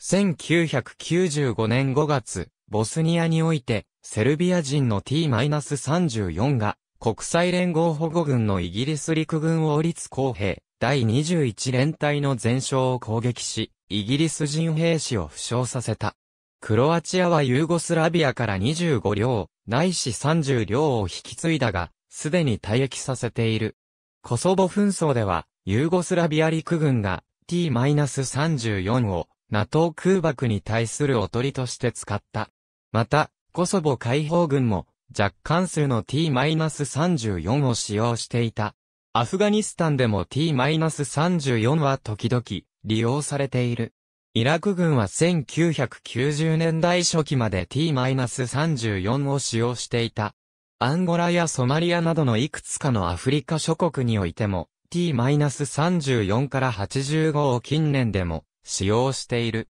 1995年5月、ボスニアにおいて、セルビア人の T-34 が、国際連合保護軍のイギリス陸軍王立公兵、第21連隊の全勝を攻撃し、イギリス人兵士を負傷させた。クロアチアはユーゴスラビアから25両、ないし30両を引き継いだが、すでに退役させている。コソボ紛争では、ユーゴスラビア陸軍が T-34 を NATO 空爆に対するおとりとして使った。また、コソボ解放軍も若干数の T-34 を使用していた。アフガニスタンでも T-34 は時々利用されている。イラク軍は1990年代初期まで T-34 を使用していた。アンゴラやソマリアなどのいくつかのアフリカ諸国においても T-34 から85を近年でも使用している。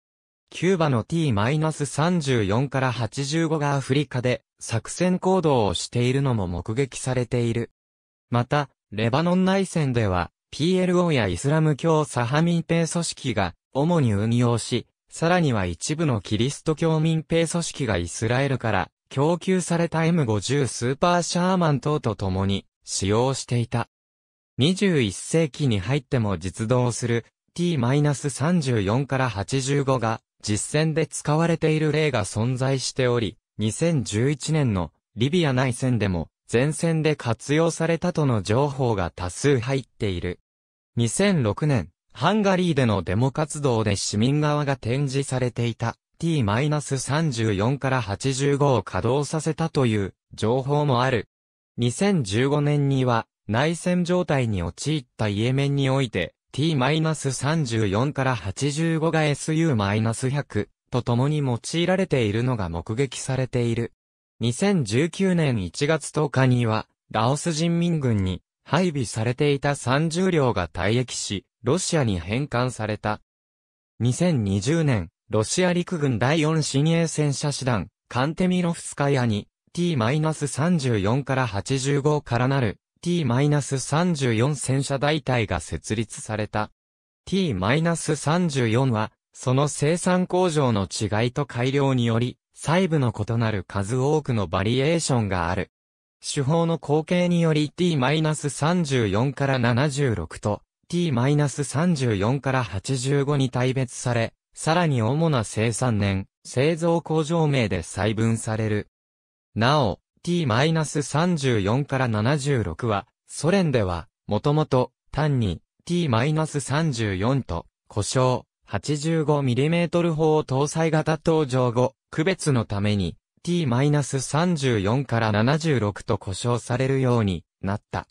キューバの T-34 から85がアフリカで作戦行動をしているのも目撃されている。また、レバノン内戦では PLO やイスラム教サハ民兵組織が主に運用し、さらには一部のキリスト教民兵組織がイスラエルから供給された M50 スーパーシャーマン等と共に使用していた。21世紀に入っても実動する t-34 から85が実戦で使われている例が存在しており、2011年のリビア内戦でも前線で活用されたとの情報が多数入っている。2006年、ハンガリーでのデモ活動で市民側が展示されていた T-34 から85を稼働させたという情報もある。2015年には内戦状態に陥ったイエメンにおいて、t-34 から85が su-100 と共に用いられているのが目撃されている。2019年1月10日には、ラオス人民軍に配備されていた30両が退役し、ロシアに返還された。2020年、ロシア陸軍第4新鋭戦車師団、カンテミロフスカヤに、t-34 から85からなる T-34 戦車大隊が設立された。T-34 は、その生産工場の違いと改良により、細部の異なる数多くのバリエーションがある。手法の後継により T-34 から76と T-34 から85に大別され、さらに主な生産年、製造工場名で細分される。なお、t-34 から76は、ソ連では、もともと、単に、t-34 と、故障、85mm 砲搭載型登場後、区別のために、t-34 から76と故障されるようになった。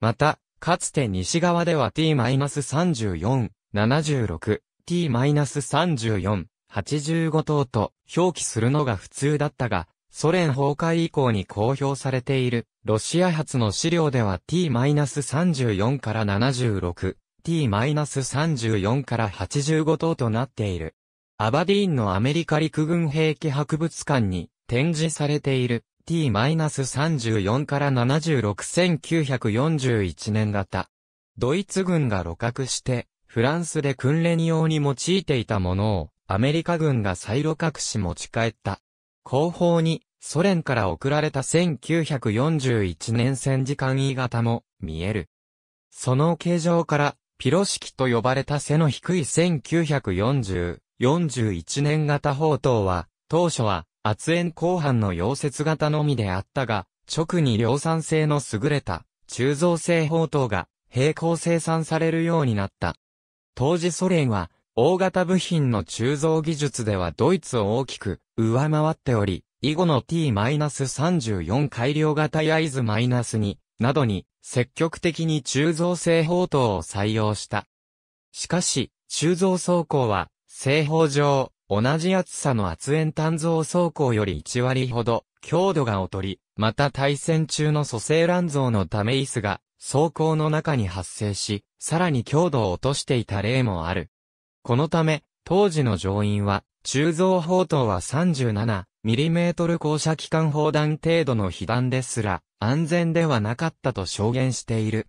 また、かつて西側では t-34、76、t-34、85等と表記するのが普通だったが、ソ連崩壊以降に公表されている、ロシア発の資料では T-34 から76、T-34 から85等となっている。アバディーンのアメリカ陸軍兵器博物館に展示されている T-34 から761941年型。ドイツ軍が露獲して、フランスで訓練用に用いていたものを、アメリカ軍が再露獲し持ち帰った。後方に、ソ連から送られた1941年戦時間 E 型も見える。その形状から、ピロ式と呼ばれた背の低い1940、41年型砲塔は、当初は圧縁後半の溶接型のみであったが、直に量産性の優れた鋳造製砲塔が並行生産されるようになった。当時ソ連は大型部品の鋳造技術ではドイツを大きく上回っており、以後の T-34 改良型やイズ -2 などに積極的に鋳造製砲塔を採用した。しかし、鋳造走行は製法上、同じ厚さの圧円単造走行より1割ほど強度が劣り、また対戦中の蘇生乱造のため椅子が走行の中に発生し、さらに強度を落としていた例もある。このため、当時の乗員は、鋳造砲塔は37、ミリメートル降車機関砲弾程度の被弾ですら、安全ではなかったと証言している。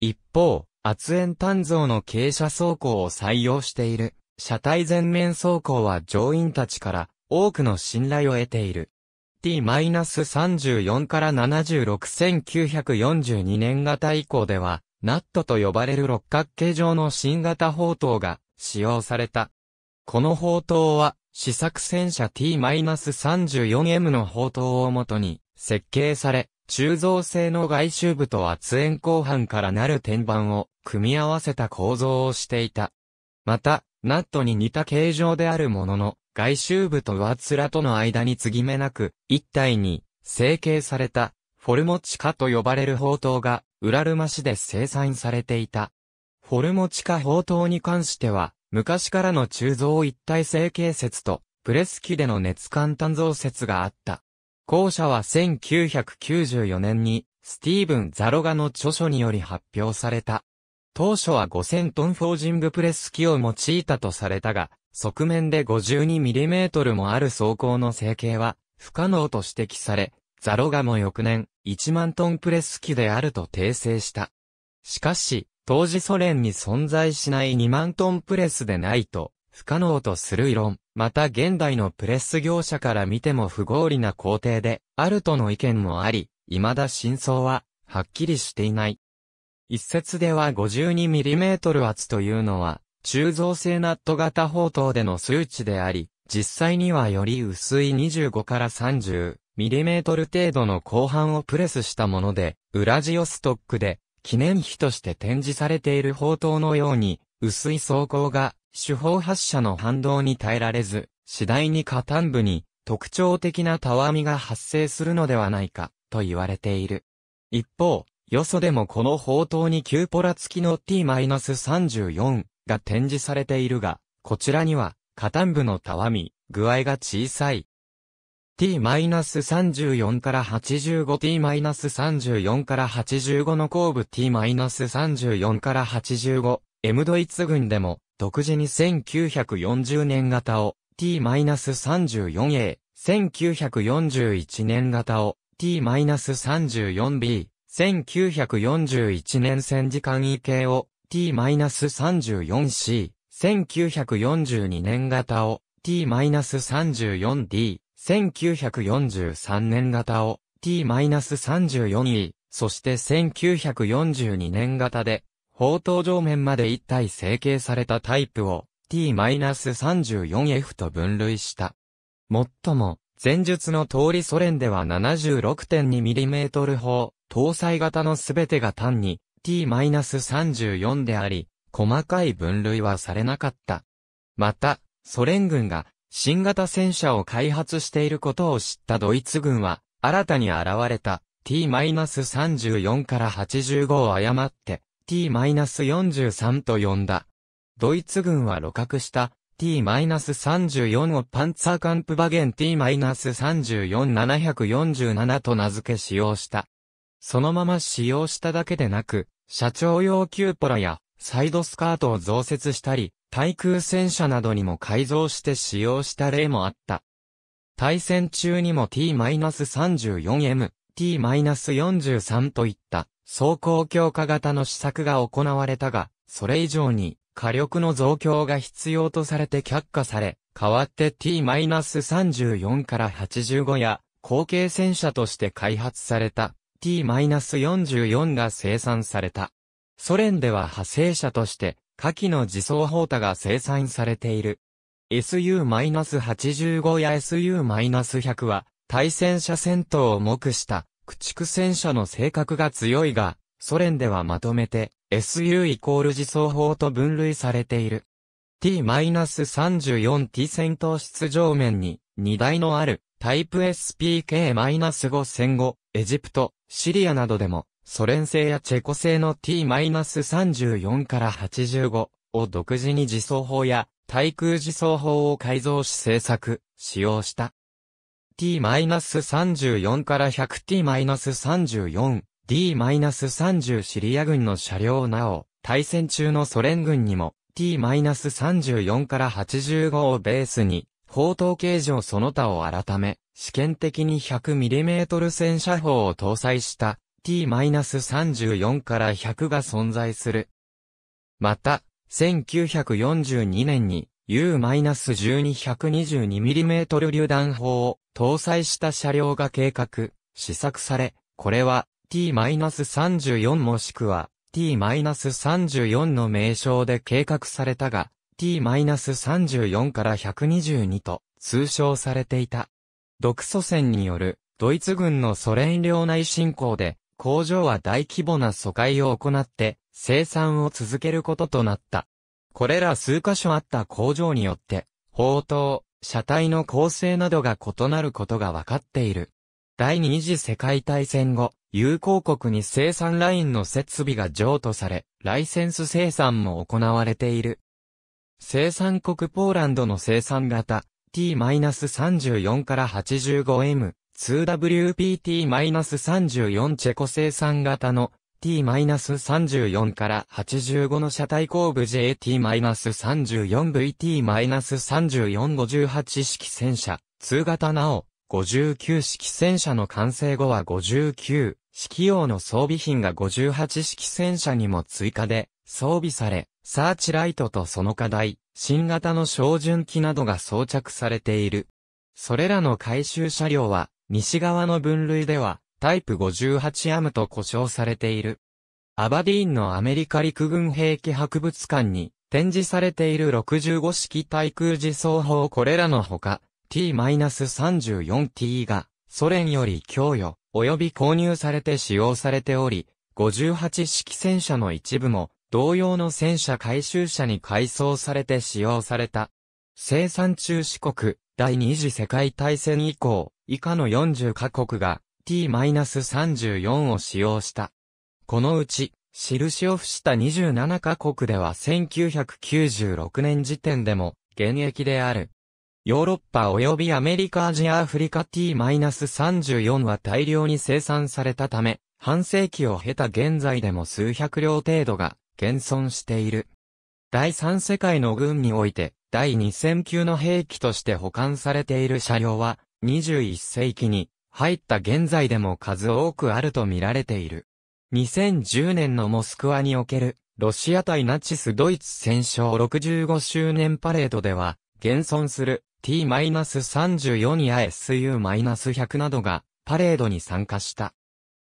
一方、圧煙炭造の傾斜走行を採用している、車体全面走行は乗員たちから多くの信頼を得ている。T-34 から76942年型以降では、ナットと呼ばれる六角形状の新型砲塔が使用された。この砲塔は試作戦車 T-34M の砲塔をもとに設計され、鋳造製の外周部と圧縁鋼板からなる天板を組み合わせた構造をしていた。また、ナットに似た形状であるものの、外周部と上面との間に継ぎ目なく、一体に成形された、フォルモチカと呼ばれる砲塔が、ウラルマ市で生産されていた。フォルモチカ砲塔に関しては、昔からの鋳造一体成形説と、プレス機での熱間炭造説があった。後者は1994年に、スティーブン・ザロガの著書により発表された。当初は5000トンフォージングプレス機を用いたとされたが、側面で 52mm もある装甲の成形は不可能と指摘され、ザロガも翌年1万トンプレス機であると訂正した。しかし、当時ソ連に存在しない2万トンプレスでないと、不可能とする異論、また現代のプレス業者から見ても不合理な工程で、あるとの意見もあり、未だ真相は、はっきりしていない。一説では 52mm 圧というのは、鋳造性ナット型砲塔での数値であり、実際にはより薄い25から30。ミリメートル程度の後半をプレスしたもので、ウラジオストックで記念碑として展示されている砲塔のように、薄い装甲が、主砲発射の反動に耐えられず、次第に下端部に特徴的なたわみが発生するのではないか、と言われている。一方、よそでもこの砲塔にキューポラ付きの T-34 が展示されているが、こちらには、下端部のたわみ、具合が小さい、t-34 から 85t-34 から85の後部 t-34 から85、M ドイツ軍でも、独自に1940年型を t-34A、1941年型を t-34B、1941年戦時間位形を t-34C、1942年型を t-34D、1943年型を T-34 位、そして1942年型で、砲塔上面まで一体成形されたタイプを T-34F と分類した。もっとも、前述の通りソ連では 76.2mm 砲、搭載型のすべてが単に T-34 であり、細かい分類はされなかった。また、ソ連軍が新型戦車を開発していることを知ったドイツ軍は、新たに現れた T-34 から85を誤って T-43 と呼んだ。ドイツ軍は露獲した T-34 をパンツァーカンプバゲン T-34747 と名付け使用した。そのまま使用しただけでなく、社長用キューポラやサイドスカートを増設したり、対空戦車などにも改造して使用した例もあった。対戦中にも T-34M、T-43 といった装甲強化型の試作が行われたが、それ以上に火力の増強が必要とされて却下され、代わって T-34 から85や後継戦車として開発された T-44 が生産された。ソ連では派生者として、下記の自走砲多が生産されている。SU-85 や SU-100 は、対戦車戦闘を目した、駆逐戦車の性格が強いが、ソ連ではまとめて、SU イコール自走砲と分類されている。T-34T 戦闘室上面に、荷台のある、タイプ s p k 5戦後、エジプト、シリアなどでも、ソ連製やチェコ製の T-34 から85を独自に自走砲や対空自走砲を改造し製作、使用した。T-34 から 100T-34、D-30 シリア軍の車両なお、対戦中のソ連軍にも T-34 から85をベースに、砲塔形状その他を改め、試験的に 100mm 戦車砲を搭載した t-34 から100が存在する。また、1942年に U-12122mm 榴弾砲を搭載した車両が計画、試作され、これは T-34 もしくは T-34 の名称で計画されたが、T-34 から122と通称されていた。独祖戦によるドイツ軍のソ連領内侵攻で工場は大規模な疎開を行って生産を続けることとなった。これら数箇所あった工場によって、砲塔、車体の構成などが異なることが分かっている。第二次世界大戦後、友好国に生産ラインの設備が譲渡され、ライセンス生産も行われている。生産国ポーランドの生産型 T-34 から 85M 2WPT-34 チェコ生産型の T-34 から85の車体後部 JT-34VT-3458 式戦車、2型なお、59式戦車の完成後は59、式用の装備品が58式戦車にも追加で装備され、サーチライトとその課題、新型の照準機などが装着されている。それらの回収車両は、西側の分類では、タイプ58アムと呼称されている。アバディーンのアメリカ陸軍兵器博物館に展示されている65式対空自走砲これらのほか、T-34T がソ連より供与及び購入されて使用されており、58式戦車の一部も同様の戦車回収車に改装されて使用された。生産中四国、第二次世界大戦以降、以下の40カ国が T-34 を使用した。このうち、印を付した27カ国では1996年時点でも現役である。ヨーロッパ及びアメリカアジアアフリカ T-34 は大量に生産されたため、半世紀を経た現在でも数百両程度が現存している。第三世界の軍において、第2000級の兵器として保管されている車両は、21世紀に入った現在でも数多くあると見られている。2010年のモスクワにおける、ロシア対ナチスドイツ戦勝65周年パレードでは、現存する T-34 や SU-100 などがパレードに参加した。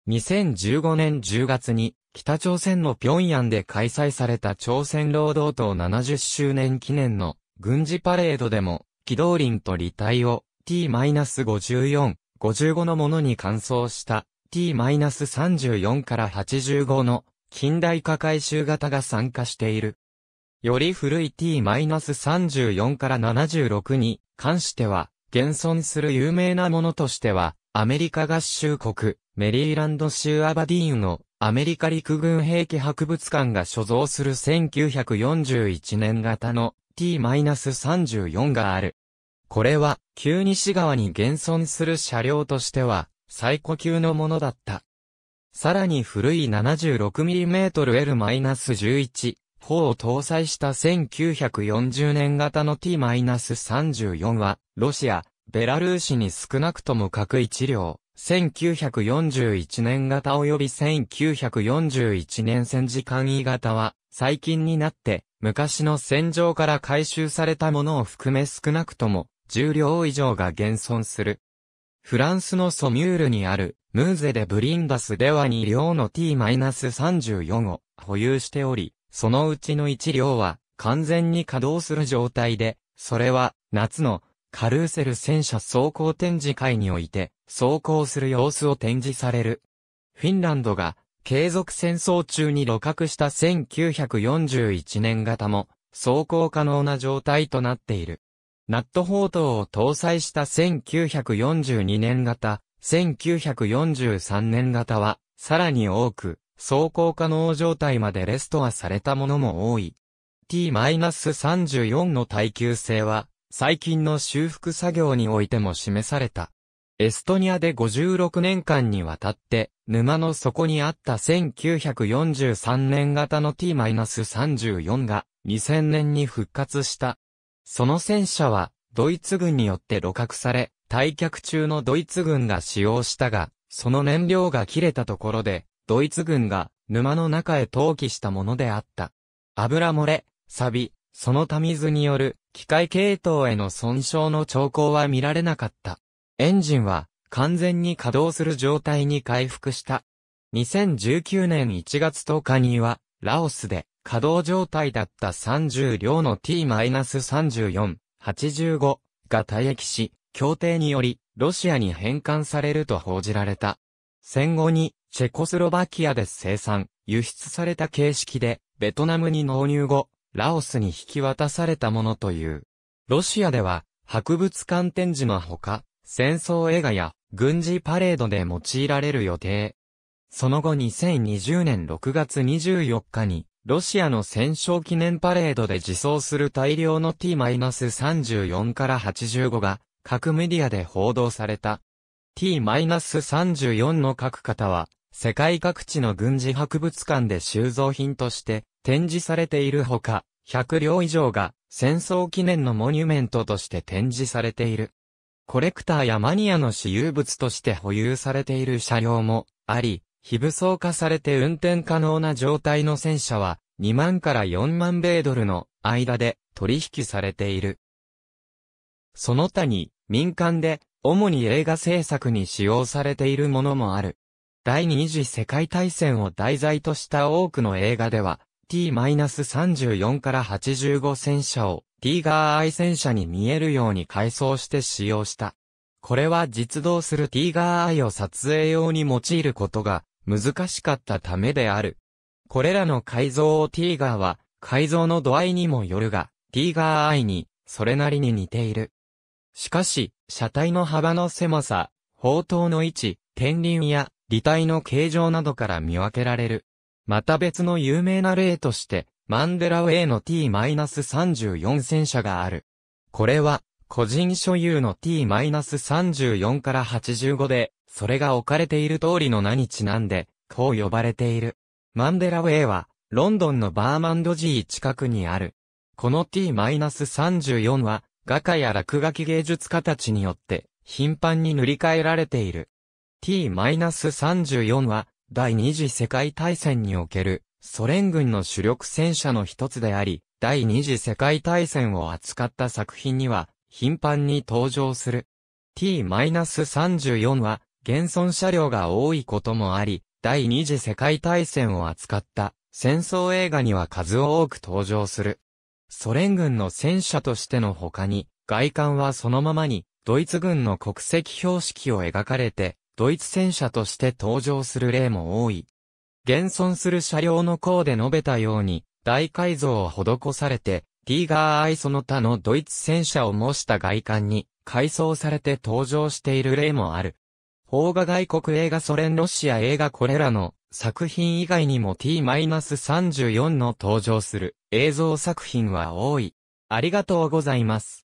2015年10月に北朝鮮の平壌で開催された朝鮮労働党70周年記念の軍事パレードでも、機動輪と離体を T-54、55のものに換装した T-34 から85の近代化改修型が参加している。より古い T-34 から76に関しては、現存する有名なものとしては、アメリカ合衆国、メリーランド州アバディーンのアメリカ陸軍兵器博物館が所蔵する1941年型の T-34 がある。これは、旧西側に現存する車両としては、最古級のものだった。さらに古い 76mmL-11、4を搭載した1940年型の T-34 は、ロシア、ベラルーシに少なくとも各一両、1941年型及び1941年戦時間位型は、最近になって、昔の戦場から回収されたものを含め少なくとも、重量以上が現存する。フランスのソミュールにある、ムーゼでブリンダスでは2両の T-34 を保有しており、そのうちの1両は完全に稼働する状態で、それは夏のカルーセル戦車走行展示会において、走行する様子を展示される。フィンランドが、継続戦争中に露獲した1941年型も、走行可能な状態となっている。ナット砲塔を搭載した1942年型、1943年型は、さらに多く、走行可能状態までレストアされたものも多い。T-34 の耐久性は、最近の修復作業においても示された。エストニアで56年間にわたって、沼の底にあった1943年型の T-34 が2000年に復活した。その戦車は、ドイツ軍によって露獲され、退却中のドイツ軍が使用したが、その燃料が切れたところで、ドイツ軍が沼の中へ投棄したものであった。油漏れ、錆、その他水による機械系統への損傷の兆候は見られなかった。エンジンは完全に稼働する状態に回復した。2019年1月10日には、ラオスで稼働状態だった30両の T-34、85が退役し、協定によりロシアに返還されると報じられた。戦後にチェコスロバキアで生産、輸出された形式でベトナムに納入後、ラオスに引き渡されたものという。ロシアでは、博物館展示のほか、戦争映画や軍事パレードで用いられる予定。その後2020年6月24日に、ロシアの戦勝記念パレードで自走する大量の T-34 から85が各メディアで報道された。T-34 の各方は世界各地の軍事博物館で収蔵品として展示されているほか、100両以上が戦争記念のモニュメントとして展示されている。コレクターやマニアの私有物として保有されている車両もあり、非武装化されて運転可能な状態の戦車は2万から4万米ドルの間で取引されている。その他に民間で主に映画制作に使用されているものもある。第二次世界大戦を題材とした多くの映画では T-34 から85戦車をティーガーイ戦車に見えるように改装して使用した。これは実動するティーガーイを撮影用に用いることが難しかったためである。これらの改造をティーガーは改造の度合いにもよるが、ティーガーイにそれなりに似ている。しかし、車体の幅の狭さ、砲塔の位置、天輪や、履体の形状などから見分けられる。また別の有名な例として、マンデラウェイの T-34 戦車がある。これは、個人所有の T-34 から85で、それが置かれている通りの名にちなんで、こう呼ばれている。マンデラウェイは、ロンドンのバーマンド G 近くにある。この T-34 は、画家や落書き芸術家たちによって、頻繁に塗り替えられている。T-34 は、第二次世界大戦におけるソ連軍の主力戦車の一つであり、第二次世界大戦を扱った作品には頻繁に登場する。T-34 は現存車両が多いこともあり、第二次世界大戦を扱った戦争映画には数多く登場する。ソ連軍の戦車としての他に、外観はそのままに、ドイツ軍の国籍標識を描かれてドイツ戦車として登場する例も多い。現存する車両の項で述べたように、大改造を施されて、ティーガーアイその他のドイツ戦車を模した外観に改装されて登場している例もある。邦画外国映画ソ連ロシア映画これらの作品以外にも T-34 の登場する映像作品は多い。ありがとうございます。